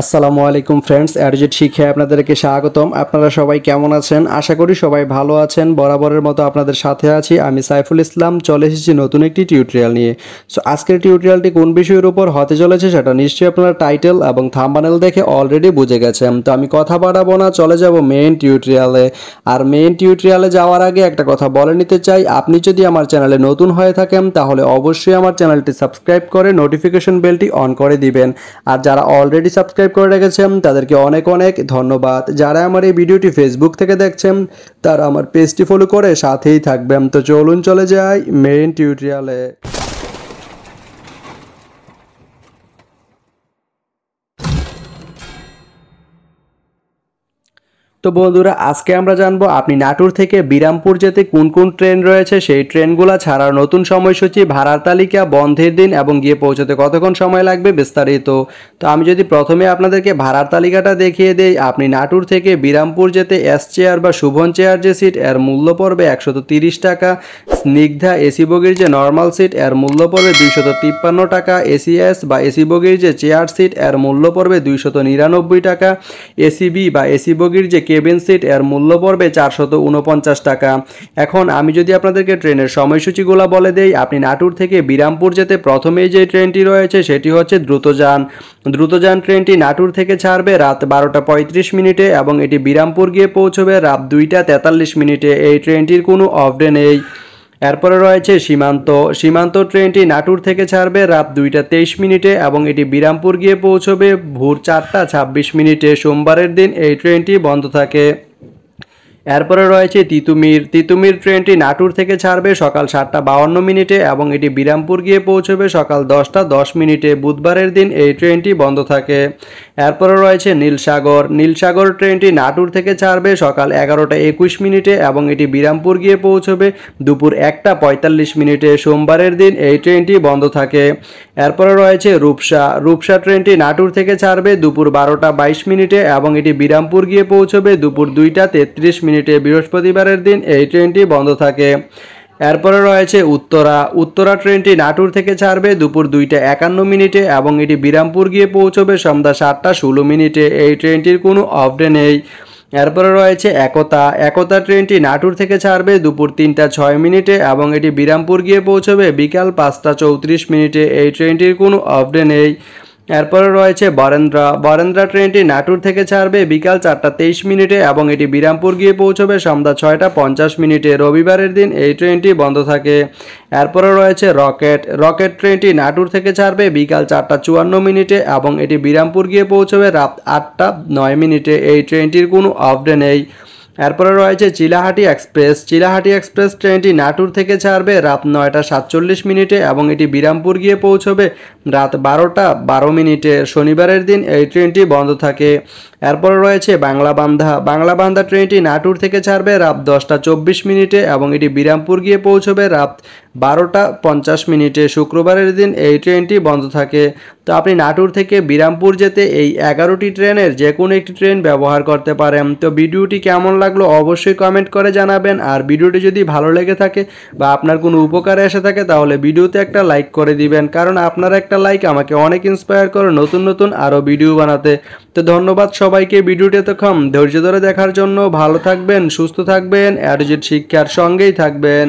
আসসালামু আলাইকুম ফ্রেন্ডস অ্যাডজেট শিখে আপনাদেরকে স্বাগতম আপনারা সবাই কেমন আছেন আশা করি সবাই ভালো আছেন বরাবরের মতো আপনাদের সাথে আছি আমি সাইফুল ইসলাম চলে এসেছি নতুন একটি টিউটোরিয়াল নিয়ে সো আজকের টিউটোরিয়ালটি কোন বিষয়ের উপর হতে চলেছে সেটা নিশ্চয়ই আপনারা টাইটেল এবং থাম্বানেল দেখে অলরেডি বুঝে গেছেন তো আমি কথা বাড়াবো না চলে যাব মেইন টিউটোরিয়ালে আর মেইন টিউটোরিয়ালে যাওয়ার আগে একটা কথা বলে নিতে চাই আপনি যদি আমার চ্যানেলে নতুন হয়ে থাকেন তাহলে অবশ্যই আমার চ্যানেলটি সাবস্ক্রাইব করে নোটিফিকেশন বেলটি অন করে দিবেন আর যারা অলরেডি সাবস্ক্রাইব সাবস্ক্রাইব করে রেখেছেন তাদেরকে অনেক অনেক ধন্যবাদ যারা আমার এই ভিডিওটি ফেসবুক থেকে দেখছেন তারা আমার পেজটি ফলো করে সাথেই থাকবেন তো চলুন চলে যাই মেইন টিউটোরিয়ালে তো বন্ধুরা আজকে আমরা জানবো আপনি নাটুর থেকে বিরামপুর যেতে কোন কোন ট্রেন রয়েছে সেই ট্রেনগুলো ছাড়ার নতুন সময়সূচি ভাড়ার তালিকা বন্ধের দিন এবং গিয়ে পৌঁছতে কতক্ষণ সময় লাগবে বিস্তারিত তো আমি যদি প্রথমে আপনাদেরকে ভাড়ার তালিকাটা দেখিয়ে দেই আপনি নাটুর থেকে বিরামপুর যেতে এস চেয়ার বা শুভন চেয়ার যে সিট এর মূল্য পড়বে একশত টাকা স্নিগ্ধা এসি বগির যে নর্মাল সিট এর মূল্য পড়বে দুইশত তিপ্পান্ন টাকা এসিএস বা এসি বগির যে চেয়ার সিট এর মূল্য পড়বে দুইশত নিরানব্বই টাকা এসিবি বা এসি বগির যে কেবিন সিট এর মূল্য পড়বে চারশত উনপঞ্চাশ টাকা এখন আমি যদি আপনাদেরকে ট্রেনের সময়সূচিগুলো বলে দেই আপনি নাটুর থেকে বিরামপুর যেতে প্রথমেই যে ট্রেনটি রয়েছে সেটি হচ্ছে দ্রুতযান দ্রুতযান ট্রেনটি নাটুর থেকে ছাড়বে রাত বারোটা পঁয়ত্রিশ মিনিটে এবং এটি বিরামপুর গিয়ে পৌঁছবে রাত দুইটা তেতাল্লিশ মিনিটে এই ট্রেনটির কোনো অফডে নেই এরপরে রয়েছে সীমান্ত সীমান্ত ট্রেনটি নাটুর থেকে ছাড়বে রাত দুইটা তেইশ মিনিটে এবং এটি বিরামপুর গিয়ে পৌঁছবে ভোর চারটা ছাব্বিশ মিনিটে সোমবারের দিন এই ট্রেনটি বন্ধ থাকে এরপরে রয়েছে তিতুমির তিতুমির ট্রেনটি নাটুর থেকে ছাড়বে সকাল সাতটা বাউন্ন মিনিটে এবং এটি বিরামপুর গিয়ে পৌঁছবে সকাল দশটা দশ মিনিটে বুধবারের দিন এই ট্রেনটি বন্ধ থাকে এরপরে রয়েছে নীলসাগর নীলসাগর ট্রেনটি নাটোর থেকে ছাড়বে সকাল এগারোটা একুশ মিনিটে এবং এটি বিরামপুর গিয়ে পৌঁছবে দুপুর একটা পঁয়তাল্লিশ মিনিটে সোমবারের দিন এই ট্রেনটি বন্ধ থাকে এরপরে রয়েছে রূপসা রূপসা ট্রেনটি নাটোর থেকে ছাড়বে দুপুর বারোটা বাইশ মিনিটে এবং এটি বিরামপুর গিয়ে পৌঁছবে দুপুর দুইটা তেত্রিশ মিনিটে বৃহস্পতিবারের দিন এই ট্রেনটি বন্ধ থাকে এরপরে রয়েছে উত্তরা উত্তরা ট্রেনটি নাটোর থেকে ছাড়বে দুপুর দুইটা একান্ন মিনিটে এবং এটি বিরামপুর গিয়ে পৌঁছবে সন্ধ্যা সাতটা ষোলো মিনিটে এই ট্রেনটির কোনো অফডে নেই এরপরে রয়েছে একতা একতা ট্রেনটি নাটোর থেকে ছাড়বে দুপুর তিনটা ছয় মিনিটে এবং এটি বিরামপুর গিয়ে পৌঁছবে বিকাল পাঁচটা চৌত্রিশ মিনিটে এই ট্রেনটির কোনো অফডে নেই এরপরে রয়েছে বারেন্দ্রা বারেন্দ্রা ট্রেনটি নাটুর থেকে ছাড়বে বিকাল চারটা তেইশ মিনিটে এবং এটি বিরামপুর গিয়ে পৌঁছবে সন্ধ্যা ছয়টা পঞ্চাশ মিনিটে রবিবারের দিন এই ট্রেনটি বন্ধ থাকে এরপরে রয়েছে রকেট রকেট ট্রেনটি নাটুর থেকে ছাড়বে বিকাল চারটা চুয়ান্ন মিনিটে এবং এটি বিরামপুর গিয়ে পৌঁছবে রাত আটটা নয় মিনিটে এই ট্রেনটির কোনো অফডে নেই এরপরে রয়েছে চিলাহাটি এক্সপ্রেস চিলাহাটি এক্সপ্রেস ট্রেনটি নাটুর থেকে ছাড়বে রাত নয়টা সাতচল্লিশ মিনিটে এবং এটি বিরামপুর গিয়ে পৌঁছবে রাত বারোটা বারো মিনিটে শনিবারের দিন এই ট্রেনটি বন্ধ থাকে এরপর রয়েছে বাংলা বাংলা বাংলাবান্ধা ট্রেনটি নাটুর থেকে ছাড়বে রাত দশটা চব্বিশ মিনিটে এবং এটি বিরামপুর গিয়ে পৌঁছবে রাত বারোটা পঞ্চাশ মিনিটে শুক্রবারের দিন এই ট্রেনটি বন্ধ থাকে তো আপনি নাটোর থেকে বিরামপুর যেতে এই এগারোটি ট্রেনের যে কোনো একটি ট্রেন ব্যবহার করতে পারেন তো ভিডিওটি কেমন লাগলো অবশ্যই কমেন্ট করে জানাবেন আর ভিডিওটি যদি ভালো লেগে থাকে বা আপনার কোনো উপকারে এসে থাকে তাহলে ভিডিওতে একটা লাইক করে দিবেন কারণ আপনার একটা লাইক আমাকে অনেক ইন্সপায়ার করে নতুন নতুন আরও ভিডিও বানাতে তো ধন্যবাদ সব সবাইকে ভিডিওটি এতক্ষণ ধৈর্য ধরে দেখার জন্য ভালো থাকবেন সুস্থ থাকবেন অ্যাডোজিট শিক্ষার সঙ্গেই থাকবেন